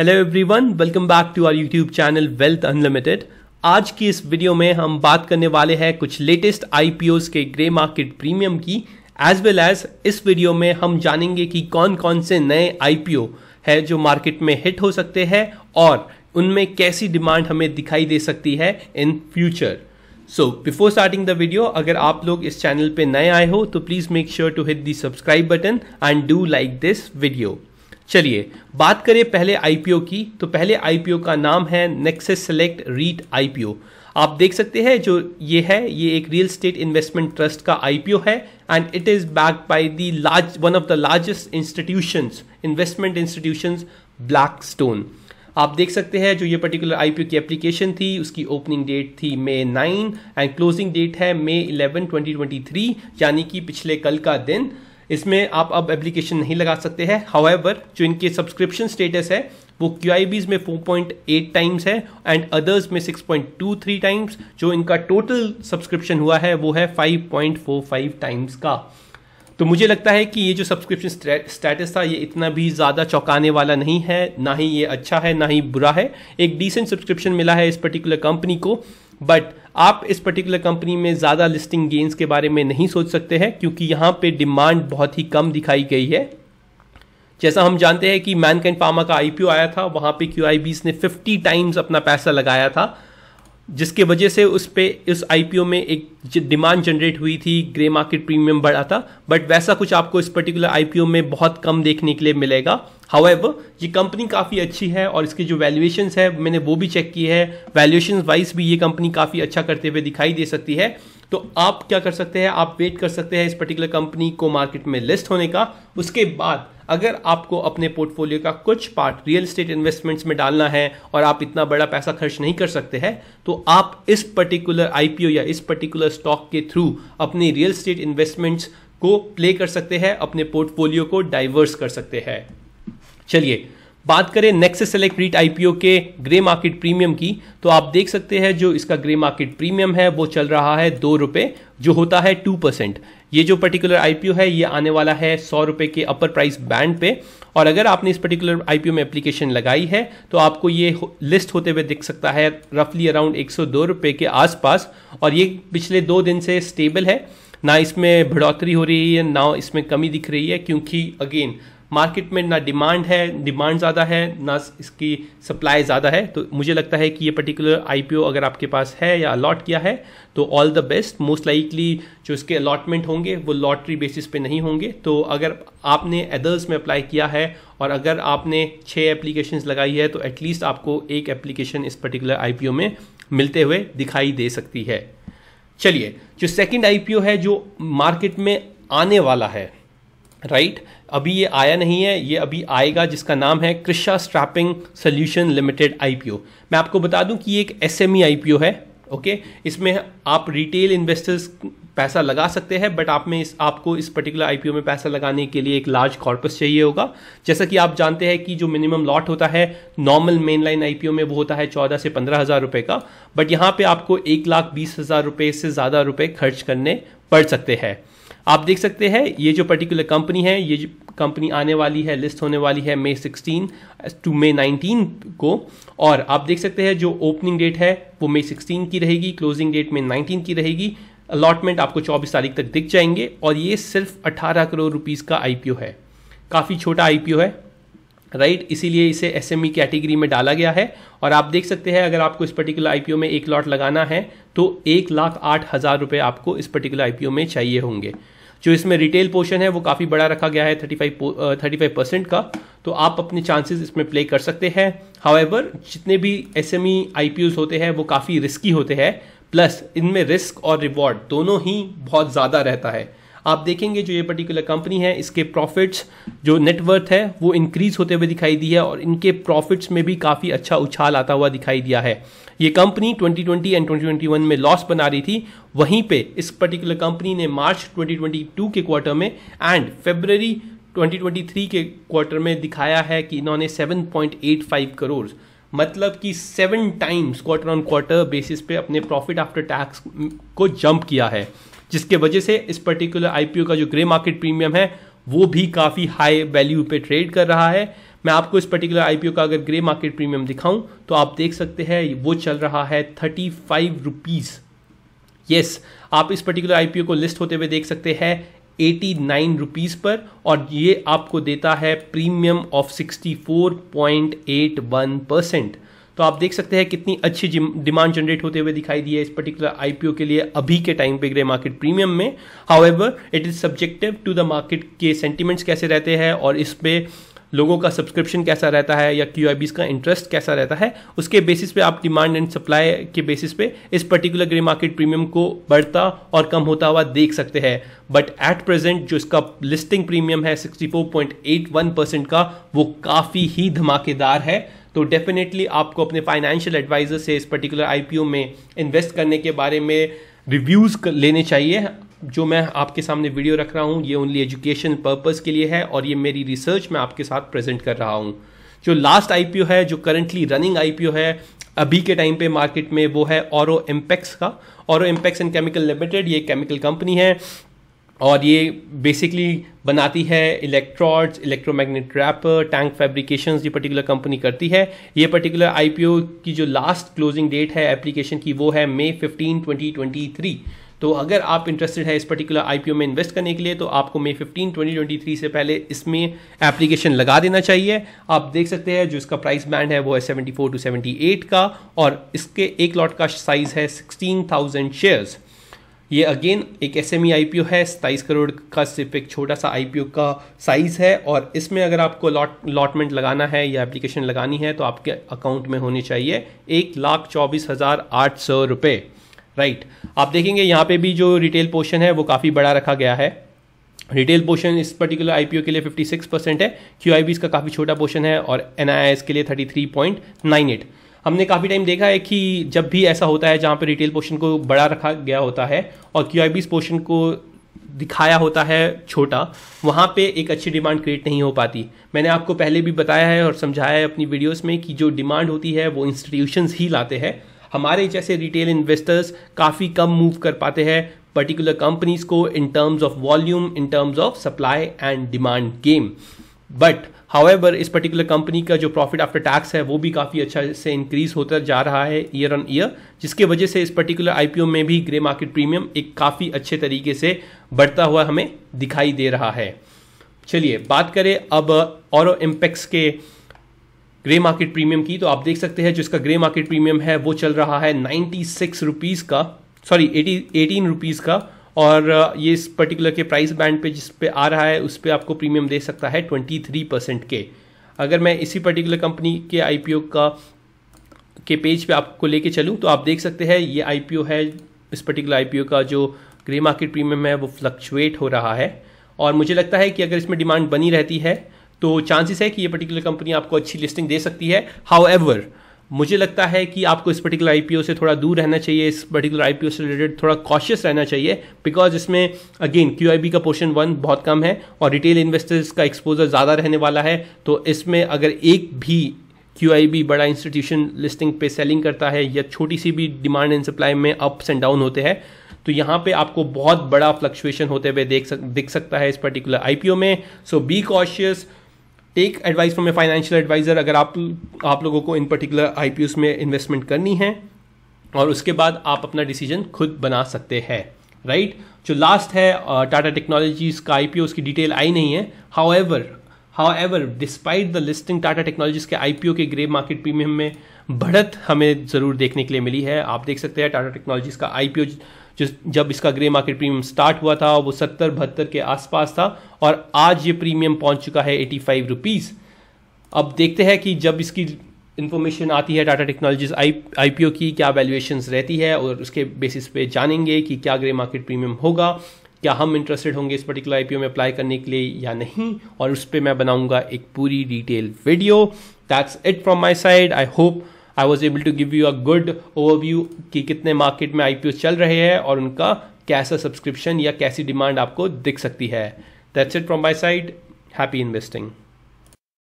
Hello everyone welcome back to our YouTube channel wealth unlimited आज की इस video में हम बात करने वाले हैं कुछ लेटेस्ट आईपीओस के ग्रे मार्केट प्रीमियम की एज वेल एज इस वीडियो में हम जानेंगे कि कौन कौन से नए आईपीओ है जो मार्केट में हिट हो सकते हैं और उनमें कैसी डिमांड हमें दिखाई दे सकती है in future so before starting the video अगर आप लोग इस चैनल पे नए आए हो तो please make sure to hit the subscribe button and do like this video चलिए बात करें पहले आईपीओ की तो पहले आईपीओ का नाम है नेक्सेस सेलेक्ट रीट आईपीओ आप देख सकते हैं जो ये है ये एक रियल स्टेट इन्वेस्टमेंट ट्रस्ट का आईपीओ है and it is backed by the large one of the largest institutions investment institution Blackstone आप देख सकते हैं जो ये पर्टिकुलर आईपीओ की एप्लीकेशन थी उसकी ओपनिंग डेट थी May nine and closing date है May eleven twenty twenty three यानी कि पिछले कल का दिन इसमें आप अब एप्लीकेशन नहीं लगा सकते हैं हाउएवर जो इनके सब्सक्रिप्शन स्टेटस है वो क्यू में 4.8 टाइम्स है एंड अदर्स में 6.23 टाइम्स जो इनका टोटल सब्सक्रिप्शन हुआ है वो है 5.45 टाइम्स का तो मुझे लगता है कि ये जो सब्सक्रिप्शन स्टेटस था ये इतना भी ज़्यादा चौंकाने वाला नहीं है ना ही ये अच्छा है ना ही बुरा है एक डिसेंट सब्सक्रिप्शन मिला है इस पर्टिकुलर कंपनी को बट आप इस पर्टिकुलर कंपनी में ज़्यादा लिस्टिंग गेंस के बारे में नहीं सोच सकते हैं क्योंकि यहाँ पे डिमांड बहुत ही कम दिखाई गई है जैसा हम जानते हैं कि कैंड फार्मा का आईपीओ आया था वहाँ पे क्यू ने 50 टाइम्स अपना पैसा लगाया था जिसके वजह से उस पर उस आईपीओ में एक डिमांड जनरेट हुई थी ग्रे मार्केट प्रीमियम बढ़ा था बट वैसा कुछ आपको इस पर्टिकुलर आईपीओ में बहुत कम देखने के लिए मिलेगा हाउएव ये कंपनी काफ़ी अच्छी है और इसके जो वैल्यूएशंस है मैंने वो भी चेक की है वैल्यूएशन वाइज भी ये कंपनी काफ़ी अच्छा करते हुए दिखाई दे सकती है तो आप क्या कर सकते हैं आप वेट कर सकते हैं इस पर्टिकुलर कंपनी को मार्केट में लिस्ट होने का उसके बाद अगर आपको अपने पोर्टफोलियो का कुछ पार्ट रियल स्टेट इन्वेस्टमेंट्स में डालना है और आप इतना बड़ा पैसा खर्च नहीं कर सकते हैं तो आप इस पर्टिकुलर आईपीओ या इस पर्टिकुलर स्टॉक के थ्रू अपनी रियल स्टेट इन्वेस्टमेंट्स को प्ले कर सकते हैं अपने पोर्टफोलियो को डाइवर्स कर सकते हैं चलिए बात करें नेक्स्ट सेलेक्ट रीट आईपीओ के ग्रे मार्केट प्रीमियम की तो आप देख सकते हैं जो इसका ग्रे मार्केट प्रीमियम है वो चल रहा है दो रुपए जो होता है टू परसेंट ये जो पर्टिकुलर आईपीओ है ये आने वाला है सौ रुपए के अपर प्राइस बैंड पे और अगर आपने इस पर्टिकुलर आईपीओ में एप्लीकेशन लगाई है तो आपको ये लिस्ट होते हुए दिख सकता है रफली अराउंड एक सौ दो के आसपास और ये पिछले दो दिन से स्टेबल है ना इसमें बढ़ोतरी हो रही है ना इसमें कमी दिख रही है क्योंकि अगेन मार्केट में ना डिमांड है डिमांड ज़्यादा है ना इसकी सप्लाई ज़्यादा है तो मुझे लगता है कि ये पर्टिकुलर आई अगर आपके पास है या अलॉट किया है तो all the best most likely जो इसके अलॉटमेंट होंगे वो लॉटरी बेसिस पे नहीं होंगे तो अगर आपने एदर्स में अप्लाई किया है और अगर आपने छः एप्लीकेशन लगाई है तो एटलीस्ट आपको एक एप्लीकेशन इस पर्टिकुलर आई में मिलते हुए दिखाई दे सकती है चलिए जो सेकेंड आई है जो मार्केट में आने वाला है राइट right? अभी ये आया नहीं है ये अभी आएगा जिसका नाम है Krishca strapping solution limited IPO मैं आपको बता दूं कि ये एक एसएमई आईपीओ है ओके okay? इसमें आप रिटेल इन्वेस्टर्स पैसा लगा सकते हैं बट आप में इस आपको इस पर्टिकुलर आईपीओ में पैसा लगाने के लिए एक लार्ज कॉर्पस चाहिए होगा जैसा कि आप जानते हैं कि जो मिनिमम लॉट होता है नॉर्मल मेन लाइन आईपीओ में वो होता है चौदह से पंद्रह हज़ार रुपये का बट यहाँ पे आपको एक लाख बीस हज़ार रुपये से ज़्यादा रुपये खर्च करने पड़ सकते हैं आप देख सकते हैं ये जो पर्टिकुलर कंपनी है ये कंपनी आने वाली है लिस्ट होने वाली है मई 16 टू मई 19 को और आप देख सकते हैं जो ओपनिंग डेट है वो मई 16 की रहेगी क्लोजिंग डेट में 19 की रहेगी अलॉटमेंट आपको 24 तारीख तक दिख जाएंगे और ये सिर्फ 18 करोड़ रुपीज़ का आईपीओ है काफ़ी छोटा आईपीओ है राइट right? इसीलिए इसे एस एम ई कैटेगरी में डाला गया है और आप देख सकते हैं अगर आपको इस पर्टिकुलर आईपीओ में एक लॉट लगाना है तो एक लाख आठ हज़ार रुपये आपको इस पर्टिकुलर आईपीओ में चाहिए होंगे जो इसमें रिटेल पोर्शन है वो काफ़ी बड़ा रखा गया है thirty five thirty five percent का तो आप अपने चांसेस इसमें प्ले कर सकते हैं हावेवर जितने भी एस एम ई होते हैं वो काफ़ी रिस्की होते हैं प्लस इनमें रिस्क और रिवॉर्ड दोनों ही बहुत ज़्यादा रहता है आप देखेंगे जो ये पर्टिकुलर कंपनी है इसके प्रॉफिट्स जो नेटवर्थ है वो इंक्रीज होते हुए दिखाई दी है और इनके प्रॉफिट्स में भी काफ़ी अच्छा उछाल आता हुआ दिखाई दिया है ये कंपनी 2020 एंड 2021 में लॉस बना रही थी वहीं पे इस पर्टिकुलर कंपनी ने मार्च 2022 के क्वार्टर में एंड फेबररी 2023 के क्वार्टर में दिखाया है कि इन्होंने 7.85 करोड़ मतलब कि seven times quarter on quarter basis पे अपने प्रॉफिट आफ्टर टैक्स को जंप किया है जिसके वजह से इस पर्टिकुलर आईपीओ का जो ग्रे मार्केट प्रीमियम है वो भी काफ़ी हाई वैल्यू पे ट्रेड कर रहा है मैं आपको इस पर्टिकुलर आईपीओ का अगर ग्रे मार्केट प्रीमियम दिखाऊं तो आप देख सकते हैं वो चल रहा है थर्टी फाइव रुपीज़ यस आप इस पर्टिकुलर आईपीओ को लिस्ट होते हुए देख सकते हैं एटी नाइन रुपीज़ पर और ये आपको देता है premium of sixty four point eight one percent तो आप देख सकते हैं कितनी अच्छी डिमांड जनरेट होते हुए दिखाई दी है इस पर्टिकुलर आईपीओ के लिए अभी के टाइम पे ग्रे मार्केट प्रीमियम में however it is subjective to the market के सेंटिमेंट्स कैसे रहते हैं और इस पर लोगों का सब्सक्रिप्शन कैसा रहता है या क्यू का इंटरेस्ट कैसा रहता है उसके बेसिस पे आप डिमांड एंड सप्लाई के बेसिस पे इस पर्टिकुलर ग्रे मार्केट प्रीमियम को बढ़ता और कम होता हुआ देख सकते हैं बट एट प्रेजेंट जो इसका लिस्टिंग प्रीमियम है 64.81 परसेंट का वो काफ़ी ही धमाकेदार है तो डेफिनेटली आपको अपने फाइनेंशियल एडवाइजर से इस पर्टिकुलर आईपीओ में इन्वेस्ट करने के बारे में रिव्यूज़ लेने चाहिए जो मैं आपके सामने वीडियो रख रहा हूँ ये ओनली एजुकेशन पर्पज़ के लिए है और ये मेरी रिसर्च मैं आपके साथ प्रेजेंट कर रहा हूँ जो लास्ट आईपीओ है जो करंटली रनिंग आईपीओ है अभी के टाइम पे मार्केट में वो है और एम्पेक्स का और एम्पेक्स एंड केमिकल लिमिटेड ये केमिकल कंपनी है और ये बेसिकली बनाती है electrodes electromagnet wrapper tank fabrication ये पर्टिकुलर कंपनी करती है ये पर्टिकुलर आईपीओ की जो लास्ट क्लोजिंग डेट है एप्लीकेशन की वो है May fifteen twenty twenty three तो अगर आप इंटरेस्टेड है इस पर्टिकुलर आईपीओ में इन्वेस्ट करने के लिए तो आपको May fifteen twenty twenty three से पहले इसमें एप्लीकेशन लगा देना चाहिए आप देख सकते हैं जो इसका प्राइस बैंड है वो है seventy four to seventy eight का और इसके एक लॉट का साइज़ है सिक्सटीन थाउजेंड शेयर्स ये अगेन एक एस एम ई है सताईस करोड़ का सिर्फ एक छोटा सा आई का साइज़ है और इसमें अगर आपको लॉट लॉटमेंट लगाना है या एप्लीकेशन लगानी है तो आपके अकाउंट में होनी चाहिए एक लाख चौबीस हज़ार आठ सौ रुपये राइट आप देखेंगे यहाँ पे भी जो रिटेल पोर्शन है वो काफ़ी बड़ा रखा गया है रिटेल पोर्शन इस पर्टिकुलर आईपीओ के लिए 56 परसेंट है क्यू इसका काफ़ी छोटा पोर्शन है और एन के लिए थर्टी हमने काफ़ी टाइम देखा है कि जब भी ऐसा होता है जहाँ पर रिटेल पोर्शन को बड़ा रखा गया होता है और क्यू पोर्शन को दिखाया होता है छोटा वहाँ पे एक अच्छी डिमांड क्रिएट नहीं हो पाती मैंने आपको पहले भी बताया है और समझाया है अपनी वीडियोस में कि जो डिमांड होती है वो इंस्टीट्यूशंस ही लाते हैं हमारे जैसे रिटेल इन्वेस्टर्स काफ़ी कम मूव कर पाते हैं पर्टिकुलर कंपनीज को in terms of volume in terms of supply and demand game but however इस पर्टिकुलर कंपनी का जो प्रॉफिट आफ्टर टैक्स है वो भी काफ़ी अच्छा से इंक्रीज होता जा रहा है ईयर ऑन ईयर जिसके वजह से इस पर्टिकुलर आईपीओ में भी ग्रे मार्केट प्रीमियम एक काफ़ी अच्छे तरीके से बढ़ता हुआ हमें दिखाई दे रहा है चलिए बात करें अब और इम्पेक्स के ग्रे मार्केट प्रीमियम की तो आप देख सकते हैं जिसका ग्रे मार्केट प्रीमियम है वो चल रहा है नाइन्टी सिक्स रुपीज़ का सॉरी एटी एटीन रुपीज़ का और ये इस पर्टिकुलर के प्राइस बैंड पे जिस पे आ रहा है उस पर आपको प्रीमियम दे सकता है 23 परसेंट के अगर मैं इसी पर्टिकुलर कंपनी के आईपीओ का के पेज पे आपको लेके चलूँ तो आप देख सकते हैं ये आईपीओ है इस पर्टिकुलर आईपीओ का जो ग्रे मार्केट प्रीमियम है वो फ्लक्चुएट हो रहा है और मुझे लगता है कि अगर इसमें डिमांड बनी रहती है तो चांसेस है कि ये पर्टिकुलर कंपनी आपको अच्छी लिस्टिंग दे सकती है हाउ मुझे लगता है कि आपको इस पर्टिकुलर आईपीओ से थोड़ा दूर रहना चाहिए इस पर्टिकुलर आईपीओ से रिलेटेड थोड़ा कॉशियस रहना चाहिए बिकॉज इसमें अगेन क्यू का पोर्शन वन बहुत कम है और रिटेल इन्वेस्टर्स का एक्सपोजर ज़्यादा रहने वाला है तो इसमें अगर एक भी क्यू बड़ा इंस्टीट्यूशन लिस्टिंग पे सेलिंग करता है या छोटी सी भी डिमांड एंड सप्लाई में अप्स एंड डाउन होते हैं तो यहाँ पे आपको बहुत बड़ा फ्लक्चुएशन होते हुए देख सक दिख सकता है इस पर्टिकुलर आईपीओ में so be cautious take advice from a financial advisor अगर आप आप लोगों को इन पर्टिकुलर आई में इन्वेस्टमेंट करनी है और उसके बाद आप अपना डिसीजन खुद बना सकते हैं राइट right? जो लास्ट है टाटा टेक्नोलॉजीज का आई उसकी डिटेल आई नहीं है however however despite the listing Tata Technologies के आई के ग्रे मार्केट प्रीमियम में बढ़त हमें ज़रूर देखने के लिए मिली है आप देख सकते हैं टाटा टेक्नोलॉजीज का आई जो जब इसका ग्रे मार्केट प्रीमियम स्टार्ट हुआ था वो सत्तर बहत्तर के आसपास था और आज ये प्रीमियम पहुंच चुका है एटी फाइव रुपीज़ अब देखते हैं कि जब इसकी इन्फॉर्मेशन आती है टाटा टेक्नोलॉजीज आई आईपीओ की क्या वैल्यूएशंस रहती है और उसके बेसिस पे जानेंगे कि क्या ग्रे मार्केट प्रीमियम होगा क्या हम इंटरेस्टेड होंगे इस पर्टिकुलर आईपीओ में अप्लाई करने के लिए या नहीं और उस पर मैं बनाऊंगा एक पूरी detail video that's it from my side I hope I was able to give you a good overview कि कितने मार्केट में आई चल रहे हैं और उनका कैसा सब्सक्रिप्शन या कैसी डिमांड आपको दिख सकती है that's it from my side happy investing